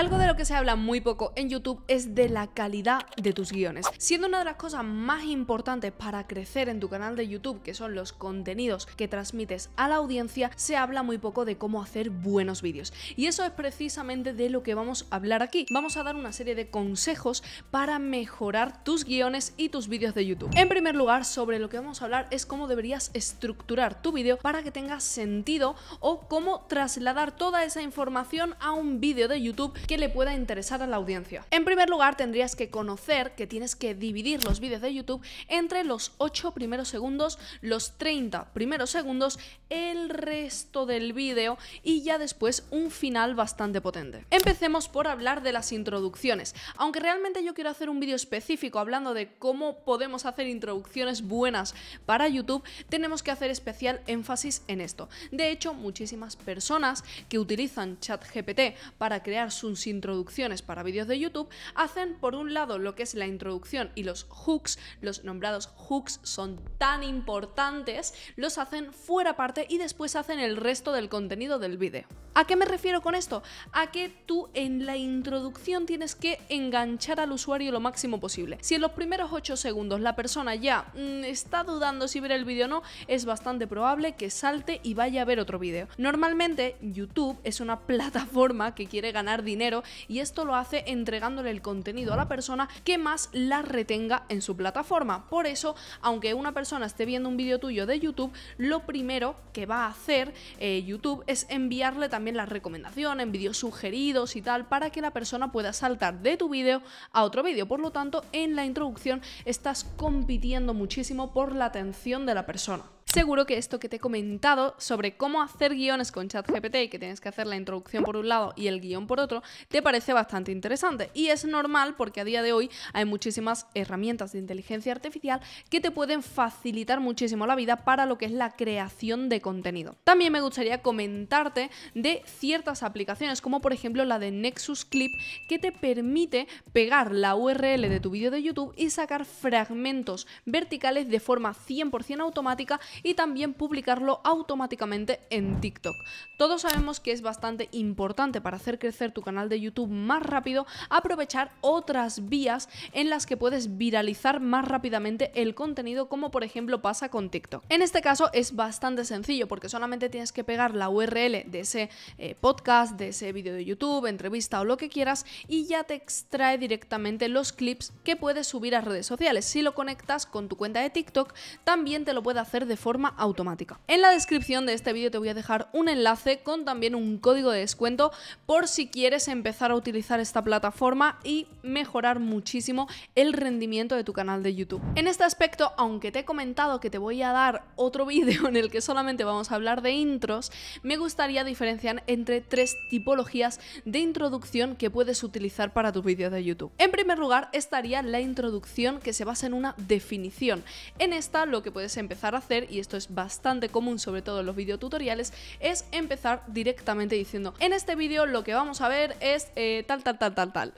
Algo de lo que se habla muy poco en YouTube es de la calidad de tus guiones. Siendo una de las cosas más importantes para crecer en tu canal de YouTube, que son los contenidos que transmites a la audiencia, se habla muy poco de cómo hacer buenos vídeos. Y eso es precisamente de lo que vamos a hablar aquí. Vamos a dar una serie de consejos para mejorar tus guiones y tus vídeos de YouTube. En primer lugar, sobre lo que vamos a hablar es cómo deberías estructurar tu vídeo para que tenga sentido o cómo trasladar toda esa información a un vídeo de YouTube que le pueda interesar a la audiencia. En primer lugar, tendrías que conocer que tienes que dividir los vídeos de YouTube entre los 8 primeros segundos, los 30 primeros segundos, el resto del vídeo y ya después un final bastante potente. Empecemos por hablar de las introducciones, aunque realmente yo quiero hacer un vídeo específico hablando de cómo podemos hacer introducciones buenas para YouTube, tenemos que hacer especial énfasis en esto. De hecho, muchísimas personas que utilizan ChatGPT para crear sus introducciones para vídeos de YouTube, hacen por un lado lo que es la introducción y los hooks, los nombrados hooks son tan importantes, los hacen fuera parte y después hacen el resto del contenido del vídeo. ¿A qué me refiero con esto? A que tú en la introducción tienes que enganchar al usuario lo máximo posible. Si en los primeros 8 segundos la persona ya mm, está dudando si ver el vídeo o no, es bastante probable que salte y vaya a ver otro vídeo. Normalmente YouTube es una plataforma que quiere ganar dinero y esto lo hace entregándole el contenido a la persona que más la retenga en su plataforma. Por eso, aunque una persona esté viendo un vídeo tuyo de YouTube, lo primero que va a hacer eh, YouTube es enviarle también en las recomendaciones, vídeos sugeridos y tal, para que la persona pueda saltar de tu vídeo a otro vídeo. Por lo tanto, en la introducción estás compitiendo muchísimo por la atención de la persona. Seguro que esto que te he comentado sobre cómo hacer guiones con ChatGPT y que tienes que hacer la introducción por un lado y el guión por otro, te parece bastante interesante. Y es normal porque a día de hoy hay muchísimas herramientas de inteligencia artificial que te pueden facilitar muchísimo la vida para lo que es la creación de contenido. También me gustaría comentarte de ciertas aplicaciones, como por ejemplo la de Nexus Clip, que te permite pegar la URL de tu vídeo de YouTube y sacar fragmentos verticales de forma 100% automática y también publicarlo automáticamente en TikTok. Todos sabemos que es bastante importante para hacer crecer tu canal de YouTube más rápido aprovechar otras vías en las que puedes viralizar más rápidamente el contenido como por ejemplo pasa con TikTok. En este caso es bastante sencillo porque solamente tienes que pegar la URL de ese eh, podcast, de ese vídeo de YouTube, entrevista o lo que quieras y ya te extrae directamente los clips que puedes subir a redes sociales. Si lo conectas con tu cuenta de TikTok, también te lo puede hacer de forma automática. En la descripción de este vídeo te voy a dejar un enlace con también un código de descuento por si quieres empezar a utilizar esta plataforma y mejorar muchísimo el rendimiento de tu canal de YouTube. En este aspecto, aunque te he comentado que te voy a dar otro vídeo en el que solamente vamos a hablar de intros, me gustaría diferenciar entre tres tipologías de introducción que puedes utilizar para tus vídeos de YouTube. En primer lugar estaría la introducción que se basa en una definición. En esta lo que puedes empezar a hacer y esto es bastante común sobre todo en los videotutoriales, es empezar directamente diciendo, en este vídeo lo que vamos a ver es tal, tal, tal, tal, tal.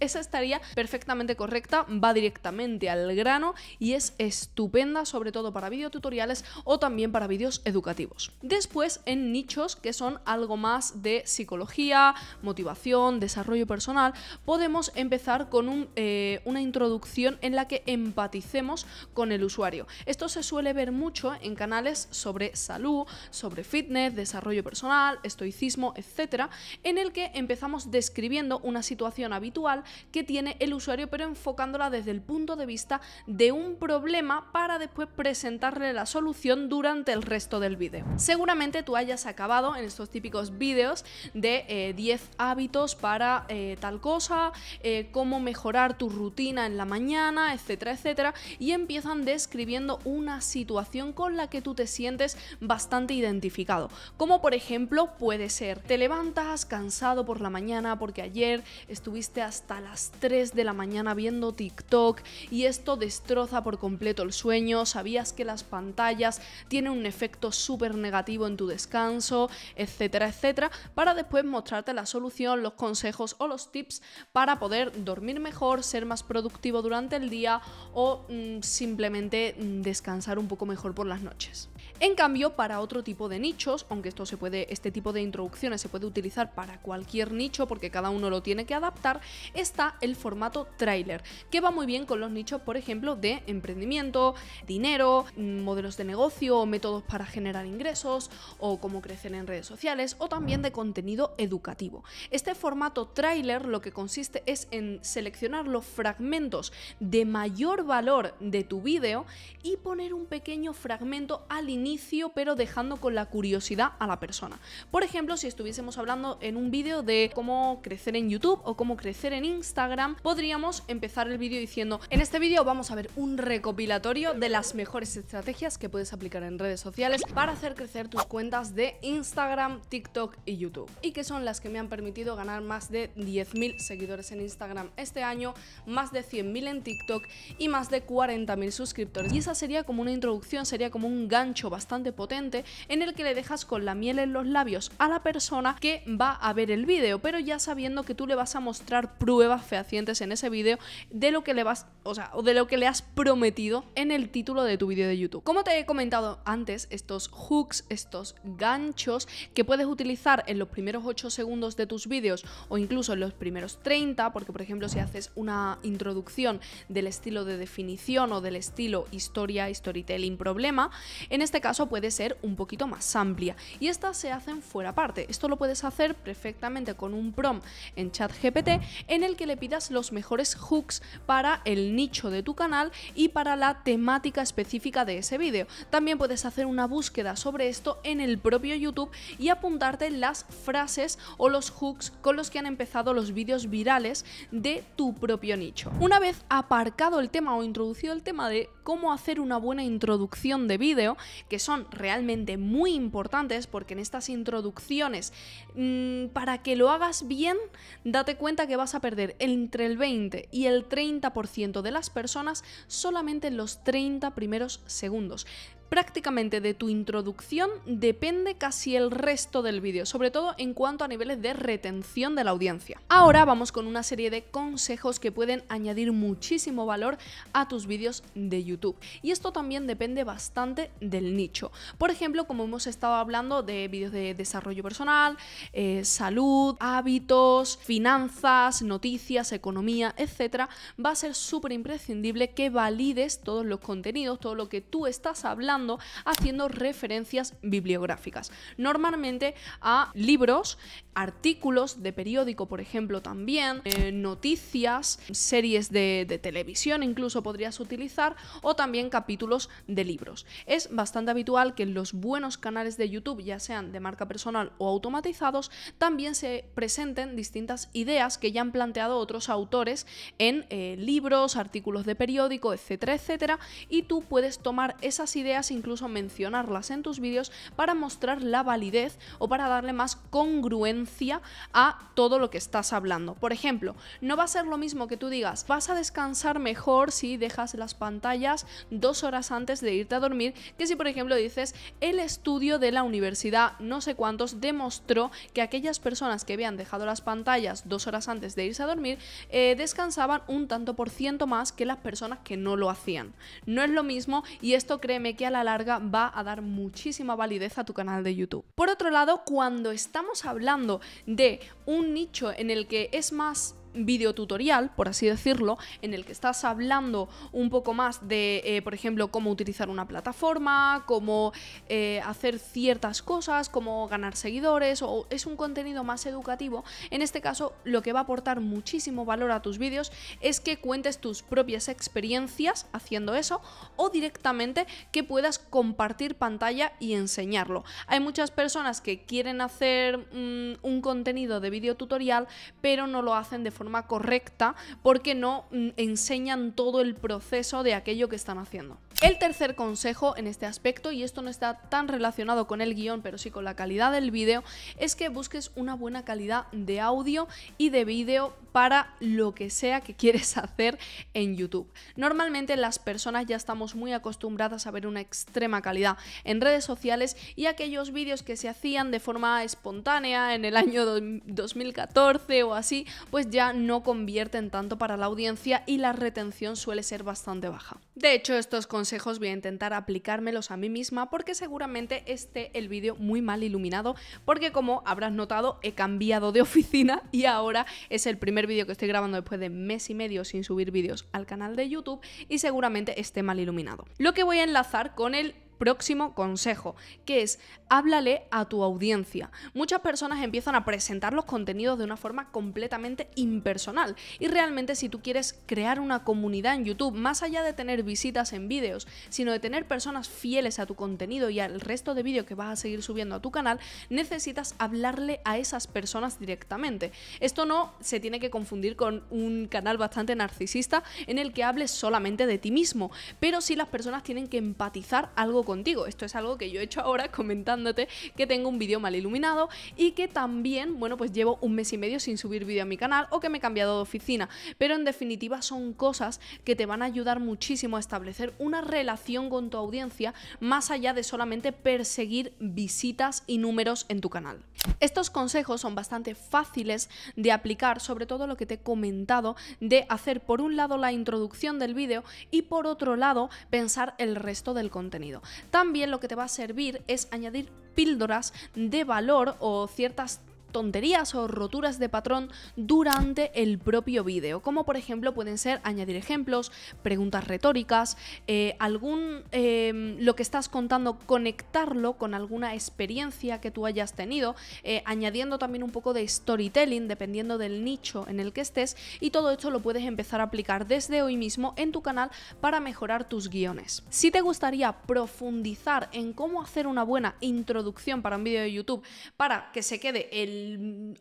Esa estaría perfectamente correcta, va directamente al grano y es estupenda sobre todo para videotutoriales o también para vídeos educativos. Después en nichos que son algo más de psicología, motivación, desarrollo personal, podemos empezar con una introducción en la que empaticemos con el usuario. Esto se suele ver mucho en canales sobre salud, sobre fitness, desarrollo personal, estoicismo, etcétera, en el que empezamos describiendo una situación habitual que tiene el usuario, pero enfocándola desde el punto de vista de un problema para después presentarle la solución durante el resto del vídeo. Seguramente tú hayas acabado en estos típicos vídeos de 10 eh, hábitos para eh, tal cosa, eh, cómo mejorar tu rutina en la mañana, etcétera, etcétera, y empiezan describiendo una situación con la que tú te sientes bastante identificado. Como por ejemplo puede ser, te levantas cansado por la mañana porque ayer estuviste hasta las 3 de la mañana viendo TikTok y esto destroza por completo el sueño, sabías que las pantallas tienen un efecto súper negativo en tu descanso, etcétera, etcétera, para después mostrarte la solución, los consejos o los tips para poder dormir mejor, ser más productivo durante el día o mm, simplemente mm, descansar un poco mejor por las noches. En cambio, para otro tipo de nichos, aunque esto se puede, este tipo de introducciones se puede utilizar para cualquier nicho porque cada uno lo tiene que adaptar, está el formato trailer, que va muy bien con los nichos, por ejemplo, de emprendimiento, dinero, mm, modelos de negocio, métodos para generar ingresos o cómo crecer en redes sociales o también de contenido educativo. Este formato trailer lo que consiste es en seleccionar los fragmentos de mayor valor de tu vídeo y poner un pequeño fragmento al inicio pero dejando con la curiosidad a la persona. Por ejemplo, si estuviésemos hablando en un vídeo de cómo crecer en YouTube o cómo crecer en Instagram, podríamos empezar el vídeo diciendo, en este vídeo vamos a ver un recopilatorio de las mejores estrategias que puedes aplicar en redes sociales para hacer crecer tus cuentas de Instagram, TikTok y YouTube. Y que son las que me han permitido ganar más de 10.000 seguidores en Instagram este año, más de 100.000 en TikTok y más de 40.000 suscriptores. Y esa sería como una introducción, sería como un gancho bastante bastante potente en el que le dejas con la miel en los labios a la persona que va a ver el vídeo, pero ya sabiendo que tú le vas a mostrar pruebas fehacientes en ese vídeo de lo que le vas, o sea, de lo que le has prometido en el título de tu vídeo de YouTube. Como te he comentado antes, estos hooks, estos ganchos que puedes utilizar en los primeros 8 segundos de tus vídeos o incluso en los primeros 30, porque por ejemplo si haces una introducción del estilo de definición o del estilo historia, storytelling, problema, en este caso puede ser un poquito más amplia y estas se hacen fuera parte. Esto lo puedes hacer perfectamente con un prom en ChatGPT en el que le pidas los mejores hooks para el nicho de tu canal y para la temática específica de ese vídeo. También puedes hacer una búsqueda sobre esto en el propio YouTube y apuntarte las frases o los hooks con los que han empezado los vídeos virales de tu propio nicho. Una vez aparcado el tema o introducido el tema de cómo hacer una buena introducción de vídeo, que son realmente muy importantes porque en estas introducciones, mm, para que lo hagas bien, date cuenta que vas a perder entre el 20 y el 30% de las personas solamente en los 30 primeros segundos prácticamente de tu introducción depende casi el resto del vídeo, sobre todo en cuanto a niveles de retención de la audiencia. Ahora vamos con una serie de consejos que pueden añadir muchísimo valor a tus vídeos de YouTube. Y esto también depende bastante del nicho. Por ejemplo, como hemos estado hablando de vídeos de desarrollo personal, eh, salud, hábitos, finanzas, noticias, economía, etcétera, va a ser súper imprescindible que valides todos los contenidos, todo lo que tú estás hablando haciendo referencias bibliográficas, normalmente a libros, artículos de periódico, por ejemplo, también, eh, noticias, series de, televisión incluso podrías utilizar, o también capítulos de libros. Es bastante habitual que los buenos canales de YouTube, ya sean de marca personal o automatizados, también se presenten distintas ideas que ya han planteado otros autores en eh, libros, artículos de periódico, etcétera, etcétera, y tú puedes tomar esas ideas incluso mencionarlas en tus vídeos para mostrar la validez o para darle más congruencia a todo lo que estás hablando. Por ejemplo, no va a ser lo mismo que tú digas, vas a descansar mejor si dejas las pantallas dos horas antes de irte a dormir, que si por ejemplo dices, el estudio de la universidad no sé cuántos demostró que aquellas personas que habían dejado las pantallas dos horas antes de irse a dormir eh, descansaban un tanto por ciento más que las personas que no lo hacían. No es lo mismo y esto créeme que a la larga va a dar muchísima validez a tu canal de YouTube. Por otro lado, cuando estamos hablando de un nicho en el que es más video tutorial, por así decirlo, en el que estás hablando un poco más de, eh, por ejemplo, cómo utilizar una plataforma, cómo eh, hacer ciertas cosas, cómo ganar seguidores, o es un contenido más educativo. En este caso, lo que va a aportar muchísimo valor a tus vídeos es que cuentes tus propias experiencias haciendo eso o directamente que puedas compartir pantalla y enseñarlo. Hay muchas personas que quieren hacer mm, un contenido de videotutorial, pero no lo hacen de forma forma correcta porque no mm, enseñan todo el proceso de aquello que están haciendo. El tercer consejo en este aspecto, y esto no está tan relacionado con el guión, pero sí con la calidad del vídeo, es que busques una buena calidad de audio y de vídeo para lo que sea que quieres hacer en YouTube. Normalmente las personas ya estamos muy acostumbradas a ver una extrema calidad en redes sociales y aquellos vídeos que se hacían de forma espontánea en el año 2014 o así, pues ya no convierten tanto para la audiencia y la retención suele ser bastante baja. De hecho, estos consejos voy a intentar aplicármelos a mí misma porque seguramente esté el vídeo muy mal iluminado porque como habrás notado he cambiado de oficina y ahora es el primer vídeo que estoy grabando después de mes y medio sin subir vídeos al canal de YouTube y seguramente esté mal iluminado. Lo que voy a enlazar con el próximo consejo, que es háblale a tu audiencia. Muchas personas empiezan a presentar los contenidos de una forma completamente impersonal y realmente si tú quieres crear una comunidad en YouTube, más allá de tener visitas en vídeos, sino de tener personas fieles a tu contenido y al resto de vídeos que vas a seguir subiendo a tu canal, necesitas hablarle a esas personas directamente. Esto no se tiene que confundir con un canal bastante narcisista en el que hables solamente de ti mismo, pero sí las personas tienen que empatizar algo con contigo. Esto es algo que yo he hecho ahora comentándote que tengo un vídeo mal iluminado y que también, bueno, pues llevo un mes y medio sin subir vídeo a mi canal o que me he cambiado de oficina. Pero en definitiva son cosas que te van a ayudar muchísimo a establecer una relación con tu audiencia más allá de solamente perseguir visitas y números en tu canal. Estos consejos son bastante fáciles de aplicar, sobre todo lo que te he comentado, de hacer por un lado la introducción del vídeo y por otro lado pensar el resto del contenido. También lo que te va a servir es añadir píldoras de valor o ciertas tonterías o roturas de patrón durante el propio vídeo, como por ejemplo pueden ser añadir ejemplos, preguntas retóricas, eh, algún em, lo que estás contando, conectarlo con alguna experiencia que tú hayas tenido, eh, añadiendo también un poco de storytelling dependiendo del nicho en el que estés y todo esto lo puedes empezar a aplicar desde hoy mismo en tu canal para mejorar tus guiones. Si te gustaría profundizar en cómo hacer una buena introducción para un vídeo de YouTube para que se quede el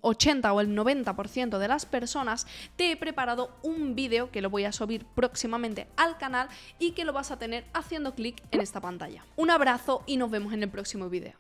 80 o el 90% de las personas, te he preparado un vídeo que lo voy a subir próximamente al canal y que lo vas a tener haciendo clic en esta pantalla. Un abrazo y nos vemos en el próximo vídeo.